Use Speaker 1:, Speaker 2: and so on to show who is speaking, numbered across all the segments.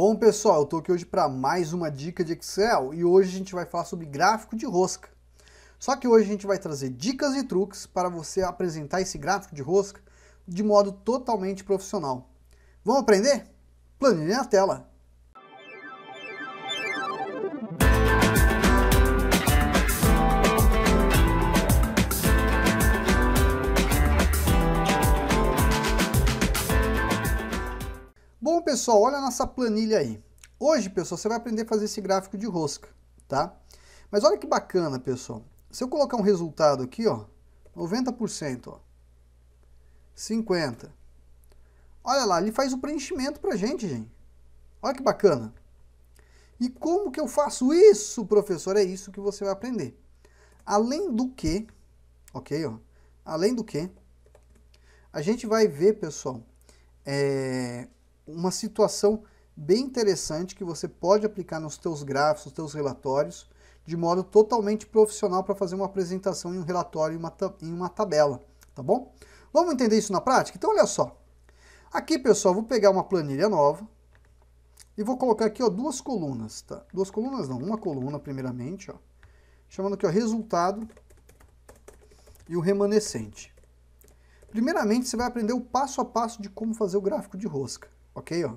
Speaker 1: Bom pessoal, eu estou aqui hoje para mais uma dica de Excel e hoje a gente vai falar sobre gráfico de rosca. Só que hoje a gente vai trazer dicas e truques para você apresentar esse gráfico de rosca de modo totalmente profissional. Vamos aprender? Planilha na tela! pessoal, olha a nossa planilha aí. Hoje, pessoal, você vai aprender a fazer esse gráfico de rosca, tá? Mas olha que bacana, pessoal. Se eu colocar um resultado aqui, ó, 90%, ó, 50%. Olha lá, ele faz o preenchimento pra gente, gente. Olha que bacana. E como que eu faço isso, professor? É isso que você vai aprender. Além do que, ok, ó, além do que, a gente vai ver, pessoal, é, uma situação bem interessante que você pode aplicar nos teus gráficos, nos teus relatórios, de modo totalmente profissional para fazer uma apresentação em um relatório, em uma, em uma tabela, tá bom? Vamos entender isso na prática? Então, olha só. Aqui, pessoal, vou pegar uma planilha nova e vou colocar aqui ó, duas colunas, tá? Duas colunas não, uma coluna primeiramente, ó, chamando aqui o resultado e o remanescente. Primeiramente, você vai aprender o passo a passo de como fazer o gráfico de rosca. Ok? Ó.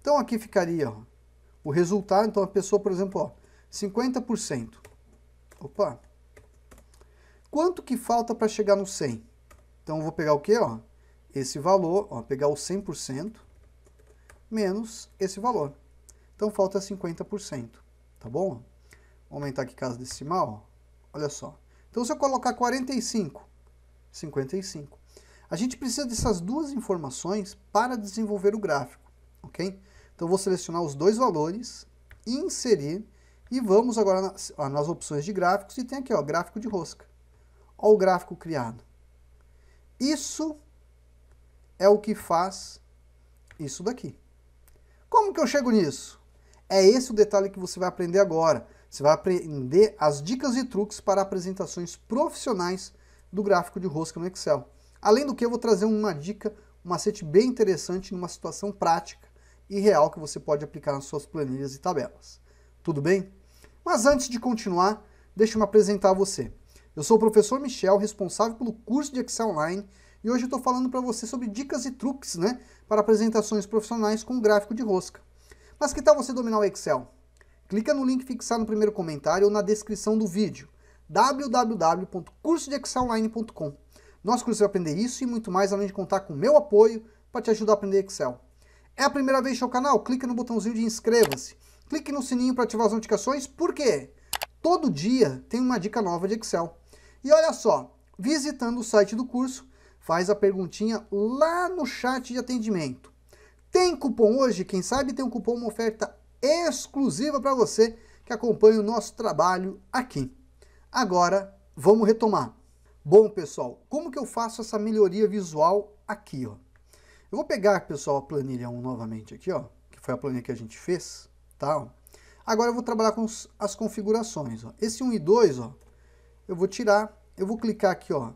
Speaker 1: Então aqui ficaria ó, o resultado. Então a pessoa, por exemplo, ó, 50%. Opa! Quanto que falta para chegar no 100? Então eu vou pegar o que, Ó? Esse valor, ó, pegar o 100% menos esse valor. Então falta 50%, tá bom? Vou aumentar aqui casa decimal, ó. olha só. Então se eu colocar 45, 55. A gente precisa dessas duas informações para desenvolver o gráfico, ok? Então, vou selecionar os dois valores, inserir, e vamos agora nas, nas opções de gráficos, e tem aqui, ó, gráfico de rosca. Olha o gráfico criado. Isso é o que faz isso daqui. Como que eu chego nisso? É esse o detalhe que você vai aprender agora. Você vai aprender as dicas e truques para apresentações profissionais do gráfico de rosca no Excel. Além do que, eu vou trazer uma dica, um macete bem interessante numa situação prática e real que você pode aplicar nas suas planilhas e tabelas. Tudo bem? Mas antes de continuar, deixa eu me apresentar a você. Eu sou o professor Michel, responsável pelo curso de Excel Online, e hoje eu estou falando para você sobre dicas e truques né, para apresentações profissionais com gráfico de rosca. Mas que tal você dominar o Excel? Clica no link fixado no primeiro comentário ou na descrição do vídeo www.cursodeexcelonline.com nós curso vai aprender isso e muito mais, além de contar com o meu apoio para te ajudar a aprender Excel. É a primeira vez no é canal? Clique no botãozinho de inscreva-se. Clique no sininho para ativar as notificações, porque todo dia tem uma dica nova de Excel. E olha só, visitando o site do curso, faz a perguntinha lá no chat de atendimento. Tem cupom hoje? Quem sabe tem um cupom, uma oferta exclusiva para você que acompanha o nosso trabalho aqui. Agora, vamos retomar. Bom, pessoal, como que eu faço essa melhoria visual aqui, ó? Eu vou pegar, pessoal, a planilha 1 novamente aqui, ó, que foi a planilha que a gente fez, tá? Agora eu vou trabalhar com as configurações, ó. Esse 1 e 2, ó, eu vou tirar, eu vou clicar aqui, ó,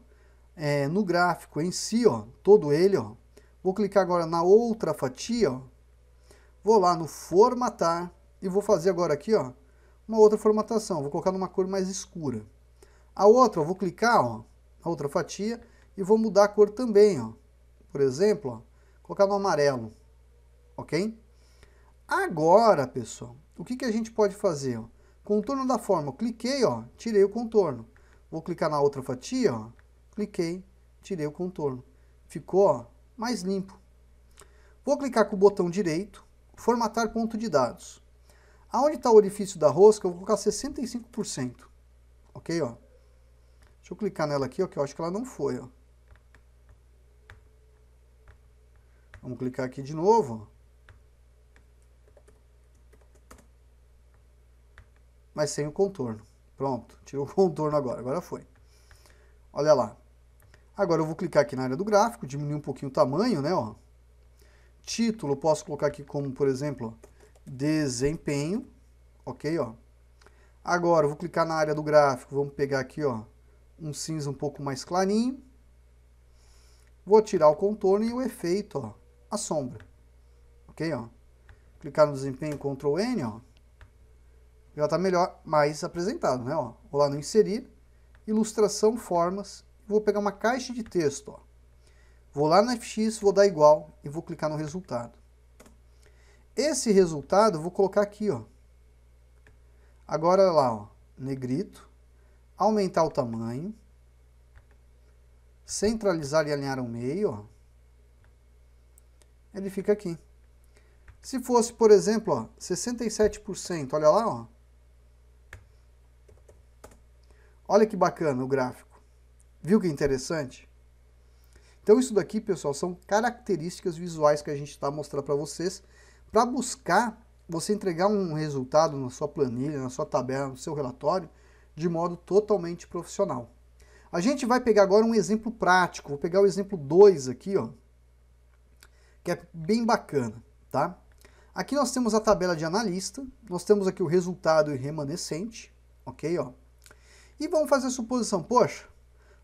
Speaker 1: é, no gráfico em si, ó, todo ele, ó. Vou clicar agora na outra fatia, ó. Vou lá no formatar e vou fazer agora aqui, ó, uma outra formatação. Vou colocar numa cor mais escura. A outra, ó, vou clicar, ó, a outra fatia e vou mudar a cor também, ó. Por exemplo, ó, colocar no amarelo, ok? Agora, pessoal, o que, que a gente pode fazer? Ó? Contorno da forma, cliquei, ó, tirei o contorno. Vou clicar na outra fatia, ó, cliquei, tirei o contorno. Ficou ó, mais limpo. Vou clicar com o botão direito, formatar ponto de dados. Aonde está o orifício da rosca, eu vou colocar 65%, ok? Ó. Deixa eu clicar nela aqui, ó, que eu acho que ela não foi, ó. Vamos clicar aqui de novo. Mas sem o contorno. Pronto, tirou o contorno agora, agora foi. Olha lá. Agora eu vou clicar aqui na área do gráfico, diminuir um pouquinho o tamanho, né, ó. Título, posso colocar aqui como, por exemplo, desempenho, ok, ó. Agora eu vou clicar na área do gráfico, vamos pegar aqui, ó, um cinza um pouco mais clarinho. Vou tirar o contorno e o efeito, ó, a sombra. Ok, ó. Clicar no desempenho Ctrl N, ó. Já está melhor, mais apresentado, né, ó. Vou lá no inserir, ilustração, formas. Vou pegar uma caixa de texto, ó. Vou lá no FX, vou dar igual e vou clicar no resultado. Esse resultado eu vou colocar aqui, ó. Agora lá, ó, negrito aumentar o tamanho, centralizar e alinhar ao meio, ó, ele fica aqui. Se fosse, por exemplo, ó, 67%, olha lá, ó. Olha que bacana o gráfico. Viu que interessante? Então isso daqui, pessoal, são características visuais que a gente está mostrando para vocês para buscar você entregar um resultado na sua planilha, na sua tabela, no seu relatório, de modo totalmente profissional. A gente vai pegar agora um exemplo prático, vou pegar o exemplo 2 aqui, ó, que é bem bacana, tá? Aqui nós temos a tabela de analista, nós temos aqui o resultado e remanescente, ok? Ó. E vamos fazer a suposição, poxa,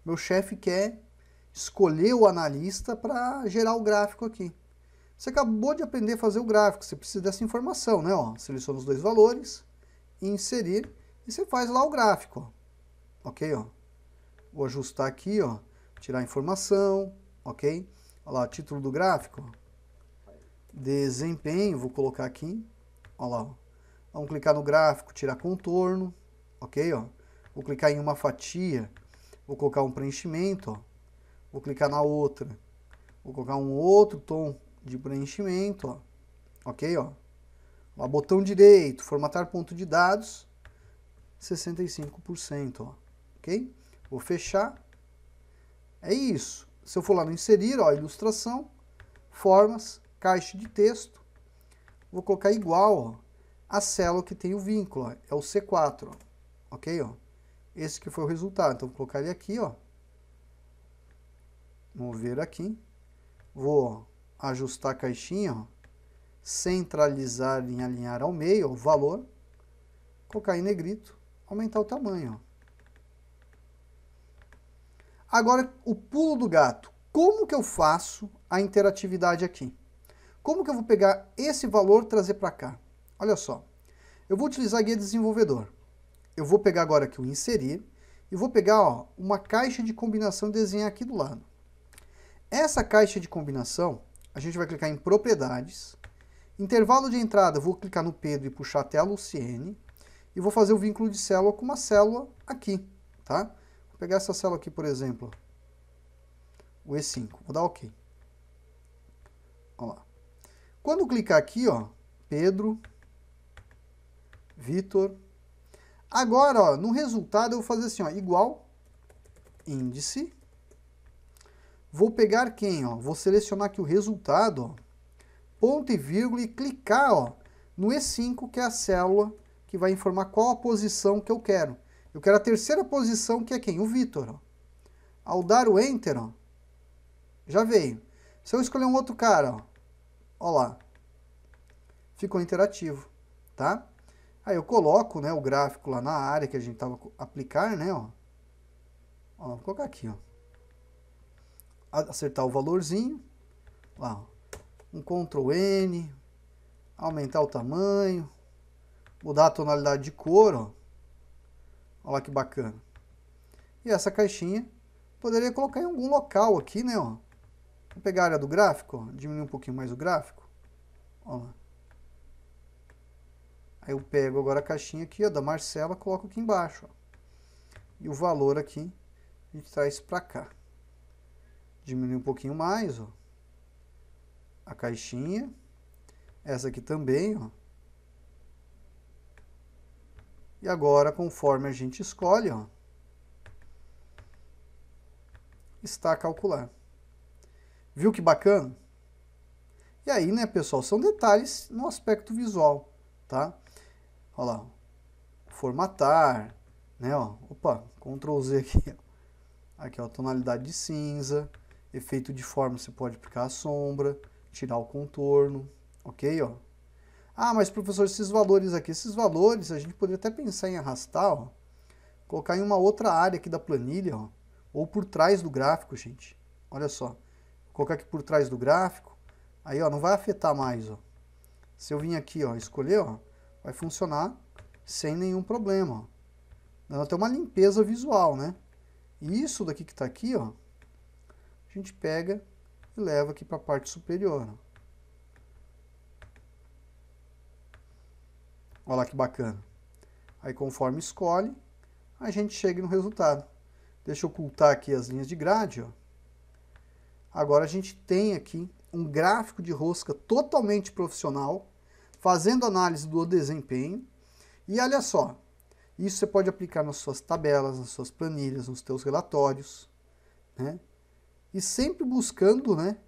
Speaker 1: meu chefe quer escolher o analista para gerar o gráfico aqui. Você acabou de aprender a fazer o gráfico, você precisa dessa informação, né? Ó, seleciona os dois valores, inserir e você faz lá o gráfico, ó. ok? Ó. Vou ajustar aqui, ó, tirar a informação, ok? Olha lá, título do gráfico, desempenho, vou colocar aqui, olha lá, Vamos clicar no gráfico, tirar contorno, ok? Ó. Vou clicar em uma fatia, vou colocar um preenchimento, ó. vou clicar na outra, vou colocar um outro tom de preenchimento, ó. ok? Ó. Lá, botão direito, formatar ponto de dados, 65%, ó, ok? Vou fechar. É isso. Se eu for lá no inserir, ó, ilustração, formas, caixa de texto, vou colocar igual, ó, a célula que tem o vínculo, ó, é o C4, ó, ok? Ó. Esse que foi o resultado, então vou colocar ele aqui, ó. Mover aqui. Vou ajustar a caixinha, ó, centralizar em alinhar ao meio, ó, o valor, colocar em negrito, aumentar o tamanho. Agora, o pulo do gato. Como que eu faço a interatividade aqui? Como que eu vou pegar esse valor e trazer para cá? Olha só, eu vou utilizar a guia desenvolvedor. Eu vou pegar agora aqui o inserir e vou pegar ó, uma caixa de combinação e desenhar aqui do lado. Essa caixa de combinação, a gente vai clicar em propriedades, intervalo de entrada, vou clicar no Pedro e puxar até a Luciene, e vou fazer o vínculo de célula com uma célula aqui, tá? Vou pegar essa célula aqui, por exemplo, o E5, vou dar OK. Olha lá. Quando clicar aqui, ó, Pedro, Vitor, agora, ó, no resultado eu vou fazer assim, ó, igual, índice, vou pegar quem, ó, vou selecionar aqui o resultado, ó, ponto e vírgula e clicar, ó, no E5, que é a célula que vai informar qual a posição que eu quero. Eu quero a terceira posição, que é quem? O Vitor. Ao dar o Enter, ó, já veio. Se eu escolher um outro cara, ó, ó lá, ficou interativo, tá? Aí eu coloco né, o gráfico lá na área que a gente estava aplicar, né? Ó. ó. vou colocar aqui, ó. Acertar o valorzinho. Lá, ó. Um Ctrl N. Aumentar o tamanho mudar a tonalidade de cor, ó. Olha lá que bacana. E essa caixinha poderia colocar em algum local aqui, né, ó. Vou pegar a área do gráfico, ó, diminuir um pouquinho mais o gráfico. Olha lá. Aí eu pego agora a caixinha aqui, ó, da Marcela, coloco aqui embaixo, ó. E o valor aqui, a gente traz para cá. Diminui um pouquinho mais, ó. A caixinha. Essa aqui também, ó. E agora, conforme a gente escolhe, ó, está calcular. Viu que bacana? E aí, né, pessoal, são detalhes no aspecto visual, tá? Olha lá, formatar, né, ó, opa, Ctrl Z aqui, aqui, ó, tonalidade de cinza, efeito de forma, você pode aplicar a sombra, tirar o contorno, ok, ó, ah, mas professor, esses valores aqui, esses valores a gente poderia até pensar em arrastar, ó, colocar em uma outra área aqui da planilha, ó, ou por trás do gráfico, gente. Olha só, Vou colocar aqui por trás do gráfico, aí ó, não vai afetar mais, ó. Se eu vim aqui, ó, escolher, ó, vai funcionar sem nenhum problema, Dando até uma limpeza visual, né? E isso daqui que está aqui, ó, a gente pega e leva aqui para a parte superior, ó. Olha lá que bacana. Aí, conforme escolhe, a gente chega no resultado. Deixa eu ocultar aqui as linhas de grade. Ó. Agora a gente tem aqui um gráfico de rosca totalmente profissional, fazendo análise do desempenho. E olha só, isso você pode aplicar nas suas tabelas, nas suas planilhas, nos seus relatórios, né? E sempre buscando, né,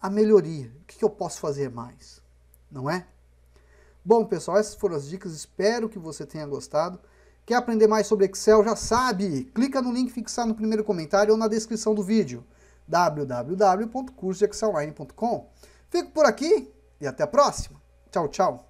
Speaker 1: a melhoria. O que eu posso fazer mais, não é? Bom, pessoal, essas foram as dicas. Espero que você tenha gostado. Quer aprender mais sobre Excel? Já sabe! Clica no link fixado no primeiro comentário ou na descrição do vídeo. www.cursoexcelline.com Fico por aqui e até a próxima. Tchau, tchau!